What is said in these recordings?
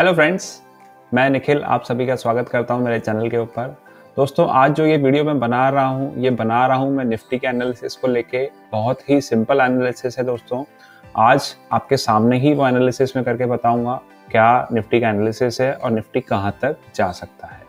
Hello friends मैं निखिल आप सभी का स्वागत करता हूं मेरे चैनल के ऊपर दोस्तों आज जो ये वीडियो मैं बना रहा हूं ये बना रहा हूं मैं निफ्टी के एनालिसिस को लेके बहुत ही सिंपल एनालिसिस है दोस्तों आज आपके सामने ही वो एनालिसिस में करके बताऊंगा क्या निफ्टी का एनालिसिस है और निफ्टी कहाँ तक जा सकता है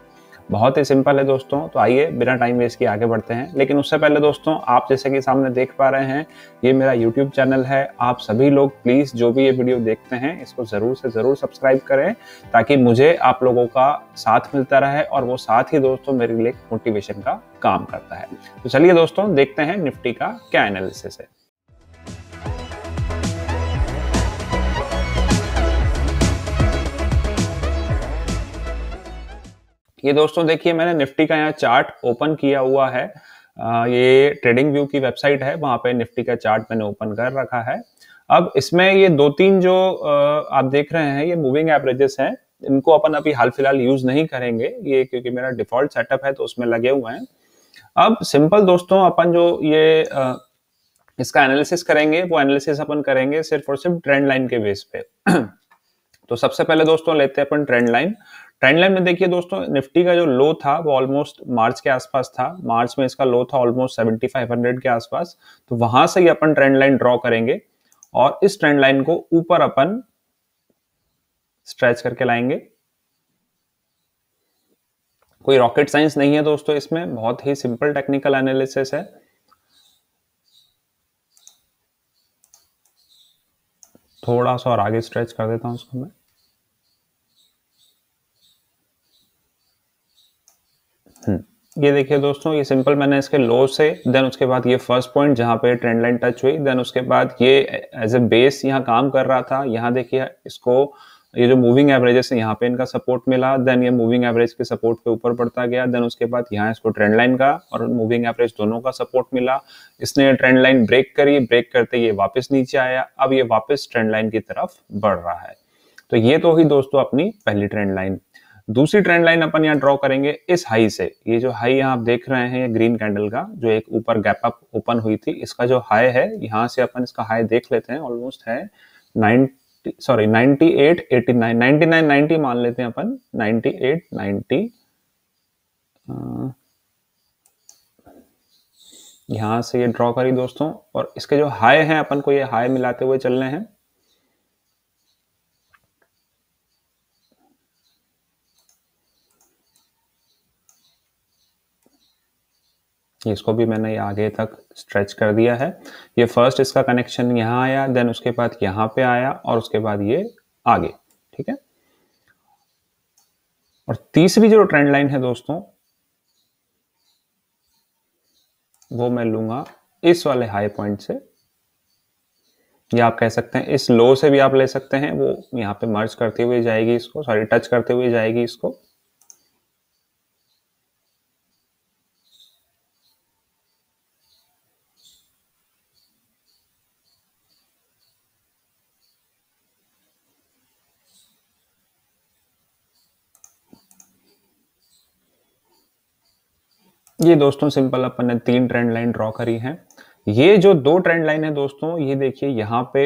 बहुत ही सिंपल है दोस्तों तो आइए बिना टाइम वेस्ट किए आगे बढ़ते हैं लेकिन उससे पहले दोस्तों आप जैसे कि सामने देख पा रहे हैं ये मेरा यूट्यूब चैनल है आप सभी लोग प्लीज़ जो भी ये वीडियो देखते हैं इसको ज़रूर से ज़रूर सब्सक्राइब करें ताकि मुझे आप लोगों का साथ मिलता रहे और वो साथ ही दोस्तों मेरे लिए मोटिवेशन का काम करता है तो चलिए दोस्तों देखते हैं निफ्टी का क्या एनालिसिस है ये दोस्तों देखिए मैंने निफ्टी का यहाँ चार्ट ओपन किया हुआ है ये ट्रेडिंग व्यू की वेबसाइट है वहां पे निफ्टी का चार्ट मैंने ओपन कर रखा है अब इसमें ये दो तीन जो आप देख रहे हैं ये मूविंग एवरेजेस हैं इनको अपन अभी हाल फिलहाल यूज नहीं करेंगे ये क्योंकि मेरा डिफॉल्ट सेटअप है तो उसमें लगे हुए हैं अब सिंपल दोस्तों अपन जो ये इसका एनालिसिस करेंगे वो एनालिसिस अपन करेंगे सिर्फ और सिर्फ ट्रेंड लाइन के बेस पे तो सबसे पहले दोस्तों लेते हैं अपन ट्रेंड लाइन ट्रेंड लाइन में देखिए दोस्तों निफ्टी का जो लो था वो ऑलमोस्ट मार्च के आसपास था मार्च में इसका लो था ऑलमोस्ट 7500 के आसपास तो वहां से ही अपन ट्रेंड लाइन ड्रॉ करेंगे और इस ट्रेंड लाइन को ऊपर अपन स्ट्रेच करके लाएंगे कोई रॉकेट साइंस नहीं है दोस्तों इसमें बहुत ही सिंपल टेक्निकल एनालिसिस है थोड़ा सा और आगे स्ट्रेच कर देता हूं उसको मैं हम्म। ये देखिए दोस्तों ये सिंपल मैंने इसके लो से देन उसके बाद ये फर्स्ट पॉइंट जहां पे ट्रेंड लाइन टच हुई देन उसके बाद ये एज ए बेस यहाँ काम कर रहा था यहाँ देखिए इसको ये जो मूविंग एवरेजेस है यहाँ पे इनका सपोर्ट मिला देन ये मूविंग एवरेज के सपोर्ट पे ऊपर बढ़ता गया देन उसके बाद यहाँ इसको ट्रेंड लाइन का और मूविंग एवरेज दोनों का सपोर्ट मिला इसने ट्रेंड लाइन ब्रेक करी ब्रेक करते ये वापस नीचे आया अब ये वापस ट्रेंड लाइन की तरफ बढ़ रहा है तो ये तो ही दोस्तों अपनी पहली ट्रेंड लाइन दूसरी ट्रेंड लाइन अपन यहाँ ड्रॉ करेंगे इस हाई से ये जो हाई यहाँ आप देख रहे हैं ग्रीन कैंडल का जो एक ऊपर गैप अप ओपन हुई थी इसका जो हाई है यहाँ से अपन इसका हाई देख लेते हैं ऑलमोस्ट है ninety sorry ninety eight eighty nine ninety nine ninety मान लेते हैं अपन नाइनटी एट नाइनटी यहाँ से ये ड्रॉ करी दोस्तों और इसके जो हाई है अपन को ये हाई मिलाते हुए चल रहे हैं इसको भी मैंने आगे तक स्ट्रेच कर दिया है ये फर्स्ट इसका कनेक्शन यहाँ आया देन उसके बाद यहाँ पे आया और उसके बाद ये आगे ठीक है और तीसरी जो ट्रेंड लाइन है दोस्तों वो मैं लूंगा इस वाले हाई पॉइंट से या आप कह सकते हैं इस लो से भी आप ले सकते हैं वो यहाँ पे मर्ज करते हुए जाएगी इसको सॉरी टच करते हुए जाएगी इसको ये दोस्तों सिंपल अपन ने तीन ट्रेंड लाइन ड्रॉ करी है ये जो दो ट्रेंड लाइन है दोस्तों ये देखिए यहाँ पे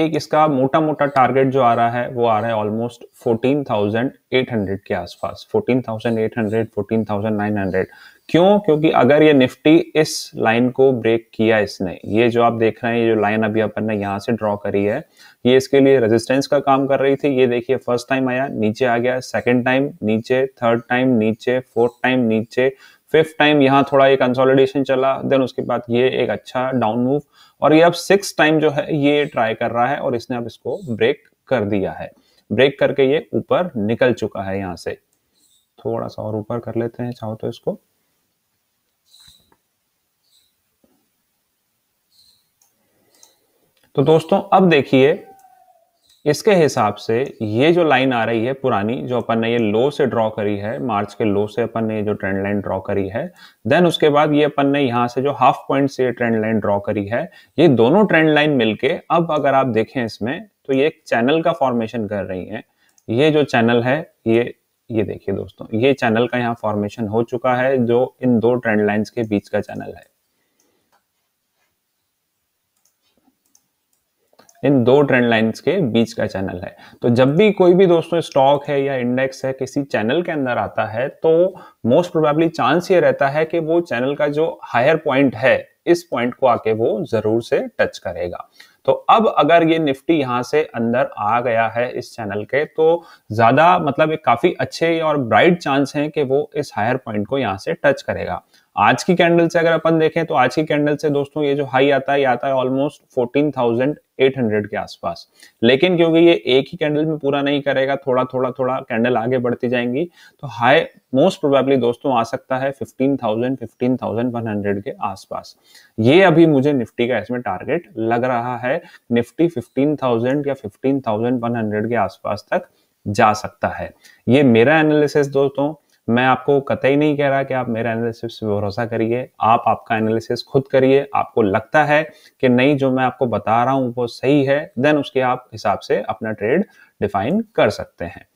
एक इसका मोटा मोटा टारगेट जो आ रहा है वो आ रहा है ऑलमोस्ट 14,800 के आसपास 14,800 14,900 क्यों क्योंकि अगर ये निफ्टी इस लाइन को ब्रेक किया इसने ये जो आप देख रहे हैं ये जो लाइन अभी अपन ने यहाँ से ड्रॉ करी है ये इसके लिए रेजिस्टेंस का काम कर रही थी ये देखिए फर्स्ट टाइम आया नीचे आ गया सेकेंड टाइम नीचे थर्ड टाइम नीचे फोर्थ टाइम नीचे फिफ्थ टाइम यहाँ थोड़ा ये कंसोलिडेशन चला देन उसके बाद ये एक अच्छा डाउन मूव और ये अब सिक्स टाइम जो है ये ट्राई कर रहा है और इसने अब इसको ब्रेक कर दिया है ब्रेक करके ये ऊपर निकल चुका है यहाँ से थोड़ा सा और ऊपर कर लेते हैं चाहो तो इसको तो दोस्तों अब देखिए इसके हिसाब से ये जो लाइन आ रही है पुरानी जो अपन ने ये लो से ड्रॉ करी है मार्च के लो से अपन ने जो ट्रेंड लाइन ड्रॉ करी है देन उसके बाद ये अपन ने यहाँ से जो हाफ पॉइंट से ट्रेंड लाइन ड्रॉ करी है ये दोनों ट्रेंड लाइन मिलके अब अगर आप देखें इसमें तो ये एक चैनल का फॉर्मेशन कर रही है ये जो चैनल है ये ये देखिए दोस्तों ये चैनल का यहाँ फॉर्मेशन हो चुका है जो इन दो ट्रेंड लाइन्स के बीच का चैनल है इन दो ट्रेंड लाइंस के बीच का चैनल है तो जब भी कोई भी दोस्तों स्टॉक है या इंडेक्स है किसी चैनल के अंदर आता है तो मोस्ट प्रोबेबली चांस ये रहता है कि वो चैनल का जो हायर पॉइंट है इस पॉइंट को आके वो जरूर से टच करेगा तो अब अगर ये निफ्टी यहां से अंदर आ गया है इस चैनल के तो ज्यादा मतलब एक काफी अच्छे और ब्राइट चांस हैं कि वो इस हायर पॉइंट को यहाँ से टच करेगा आज की कैंडल से अगर अपन देखें तो आज की कैंडल से दोस्तों ये जो हाई आता है ये आता है ऑलमोस्ट 14,800 के आसपास लेकिन क्योंकि ये एक ही कैंडल में पूरा नहीं करेगा थोड़ा थोड़ा थोड़ा कैंडल आगे बढ़ती जाएंगी तो हाई मोस्ट प्रोबेबली दोस्तों आ सकता है 15,000 15,100 के आसपास ये अभी मुझे निफ्टी का इसमें टारगेट लग रहा है निफ्टी 15,000 या 15,100 के आसपास तक जा सकता है ये मेरा एनालिसिस दोस्तों मैं आपको कतई नहीं कह रहा कि आप मेरा एनालिसिस पे भरोसा करिए आप आपका एनालिसिस खुद करिए आपको लगता है कि नहीं जो मैं आपको बता रहा हूँ वो सही है देन उसके आप हिसाब से अपना ट्रेड डिफाइन कर सकते हैं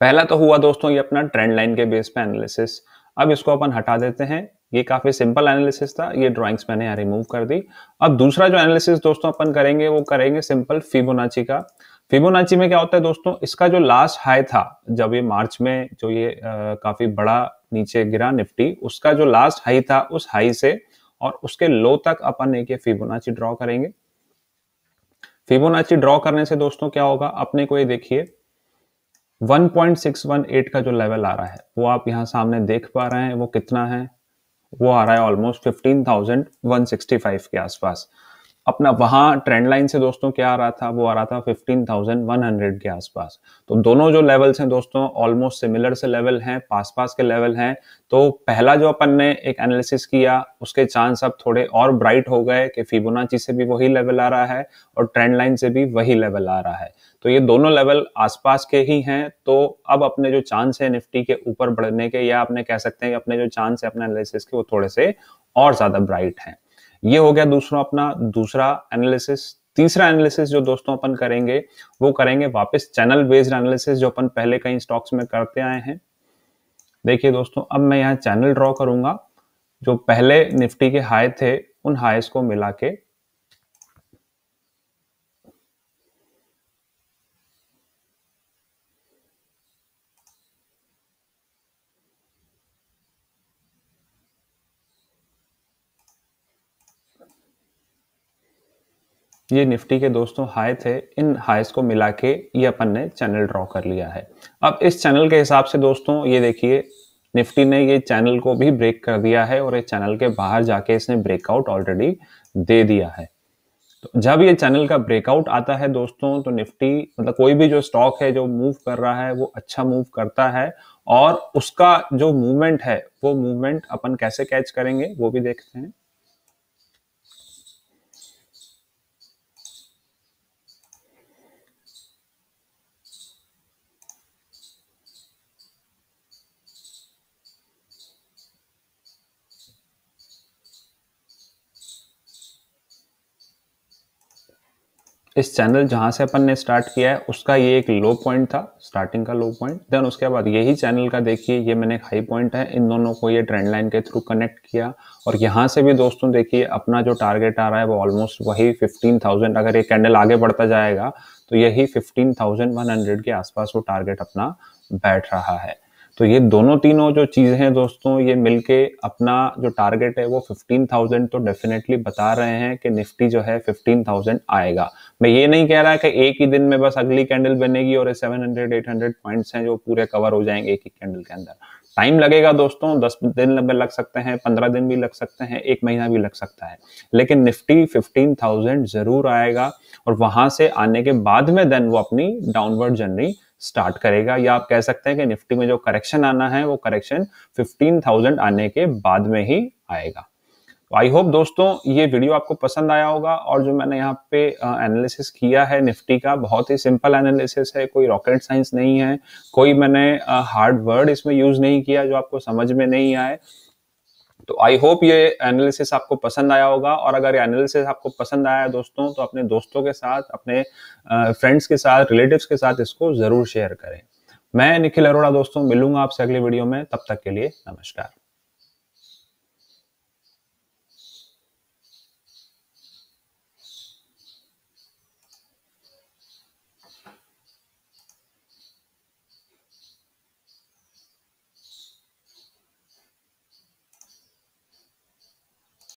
पहला तो हुआ दोस्तों ये अपना ट्रेंड लाइन के बेस पे एनालिसिस अब इसको अपन हटा देते हैं ये काफी सिंपल एनालिसिस था ये ड्राइंग्स मैंने यहाँ रिमूव कर दी अब दूसरा जो एनालिसिस दोस्तों अपन करेंगे वो करेंगे सिंपल फिबोनाची का फिबोनाची में क्या होता है दोस्तों इसका जो लास्ट हाई था जब ये मार्च में जो ये आ, काफी बड़ा नीचे गिरा निफ्टी उसका जो लास्ट हाई था उस हाई से और उसके लो तक अपन एक ये फिबोनाची ड्रॉ करेंगे फिबोनाची ड्रॉ करने से दोस्तों क्या होगा अपने को ये देखिए 1.618 का जो लेवल आ रहा है वो आप यहाँ सामने देख पा रहे हैं वो कितना है वो आ रहा है ऑलमोस्ट 15,165 के आसपास अपना वहां ट्रेंड लाइन से दोस्तों क्या आ रहा था वो आ रहा था 15,100 के आसपास तो दोनों जो लेवल्स हैं दोस्तों ऑलमोस्ट सिमिलर से लेवल हैं पास पास के लेवल हैं तो पहला जो अपन ने एक एनालिसिस किया उसके चांस अब थोड़े और ब्राइट हो गए कि फिबोनाची से भी वही लेवल आ रहा है और ट्रेंड लाइन से भी वही लेवल आ रहा है तो ये दोनों लेवल आसपास के ही हैं तो अब अपने जो चांस है निफ्टी के ऊपर बढ़ने के या अपने कह सकते हैं कि अपने जो चांस है अपने एनालिसिस के वो थोड़े से और ज्यादा ब्राइट हैं ये हो गया दूसरा अपना दूसरा एनालिसिस तीसरा एनालिसिस जो दोस्तों अपन करेंगे वो करेंगे वापस चैनल बेस्ड एनालिसिस जो अपन पहले कई स्टॉक्स में करते आए हैं देखिए दोस्तों अब मैं यहाँ चैनल ड्रॉ करूंगा जो पहले निफ्टी के हाई थे उन हाइस को मिला के ये निफ्टी के दोस्तों हाई थे इन हाइस को मिला के ये अपन ने चैनल ड्रॉ कर लिया है अब इस चैनल के हिसाब से दोस्तों ये देखिए निफ्टी ने ये चैनल को भी ब्रेक कर दिया है और इस चैनल के बाहर जाके इसने ब्रेकआउट ऑलरेडी दे दिया है तो जब ये चैनल का ब्रेकआउट आता है दोस्तों तो निफ्टी मतलब कोई भी जो स्टॉक है जो मूव कर रहा है वो अच्छा मूव करता है और उसका जो मूवमेंट है वो मूवमेंट अपन कैसे कैच करेंगे वो भी देखते हैं इस चैनल जहां से अपन ने स्टार्ट किया है उसका ये एक लो पॉइंट था स्टार्टिंग का लो पॉइंट देन उसके बाद यही चैनल का देखिए ये मैंने एक हाई पॉइंट है इन दोनों को ये ट्रेंड लाइन के थ्रू कनेक्ट किया और यहाँ से भी दोस्तों देखिए अपना जो टारगेट आ रहा है वो ऑलमोस्ट वही 15,000 अगर ये कैंडल आगे बढ़ता जाएगा तो यही फिफ्टीन के आसपास वो टारगेट अपना बैठ रहा है तो ये दोनों तीनों जो चीज़ें हैं दोस्तों ये मिलके अपना जो टारगेट है वो 15,000 तो डेफिनेटली बता रहे हैं कि निफ्टी जो है 15,000 आएगा मैं ये नहीं कह रहा है कि एक ही दिन में बस अगली कैंडल बनेगी और 700 800 पॉइंट्स हैं जो पूरे कवर हो जाएंगे एक ही कैंडल के अंदर टाइम लगेगा दोस्तों दस दिन लग सकते हैं पंद्रह दिन भी लग सकते हैं एक महीना भी लग सकता है लेकिन निफ्टी फिफ्टीन थाउजेंड जरूर आएगा और वहां से आने के बाद में देन वो अपनी डाउनवर्ड जर्नी स्टार्ट करेगा या आप कह सकते हैं कि निफ्टी में जो करेक्शन आना है वो करेक्शन थाउजेंड आने के बाद में ही आएगा आई होप दोस्तों ये वीडियो आपको पसंद आया होगा और जो मैंने यहाँ पे एनालिसिस किया है निफ्टी का बहुत ही सिंपल एनालिसिस है कोई रॉकेट साइंस नहीं है कोई मैंने हार्ड वर्ड इसमें यूज नहीं किया जो आपको समझ में नहीं आए तो आई होप ये एनालिसिस आपको पसंद आया होगा और अगर ये एनालिसिस आपको पसंद आया है दोस्तों तो अपने दोस्तों के साथ अपने फ्रेंड्स के साथ रिलेटिव्स के साथ इसको जरूर शेयर करें मैं निखिल अरोड़ा दोस्तों मिलूंगा आपसे अगले वीडियो में तब तक के लिए नमस्कार